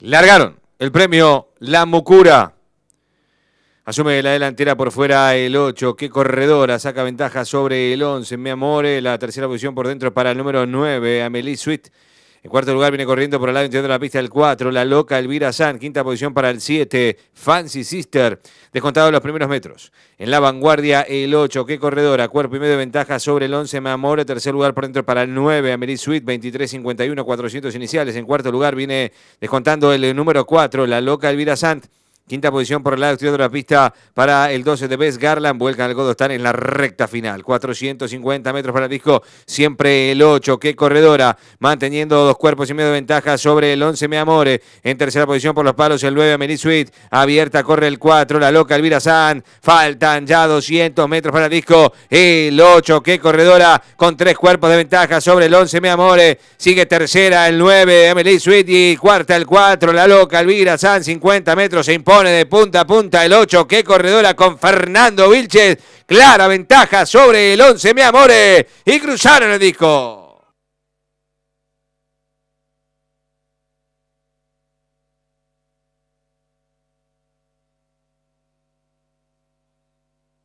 Largaron el premio La Mucura. Asume la delantera por fuera el 8. Qué corredora. Saca ventaja sobre el 11. Mi amor. Eh, la tercera posición por dentro para el número 9. Amelie Sweet. En cuarto lugar viene corriendo por el lado interior de la pista el 4, la loca Elvira Sant. Quinta posición para el 7, Fancy Sister. Descontado los primeros metros. En la vanguardia el 8, qué corredora. Cuerpo y medio de ventaja sobre el 11, Mamore. Tercer lugar por dentro para el 9, Amelie Sweet. 23.51, 400 iniciales. En cuarto lugar viene descontando el número 4, la loca Elvira Sant. Quinta posición por el lado exterior de la pista para el 12 de Bess Garland. Vuelcan al Godo están en la recta final. 450 metros para el disco, siempre el 8. Qué corredora, manteniendo dos cuerpos y medio de ventaja sobre el 11, Meamore. amore. En tercera posición por los palos, el 9, Amelie Sweet. Abierta, corre el 4, la loca Elvira San. Faltan ya 200 metros para el disco, el 8. Qué corredora, con tres cuerpos de ventaja sobre el 11, Meamore. amore. Sigue tercera, el 9, Amelie Sweet. Y cuarta, el 4, la loca Elvira San. 50 metros, se importa pone de punta a punta el 8 Qué corredora con Fernando Vilches. Clara ventaja sobre el 11, mi amores. Y cruzaron el disco.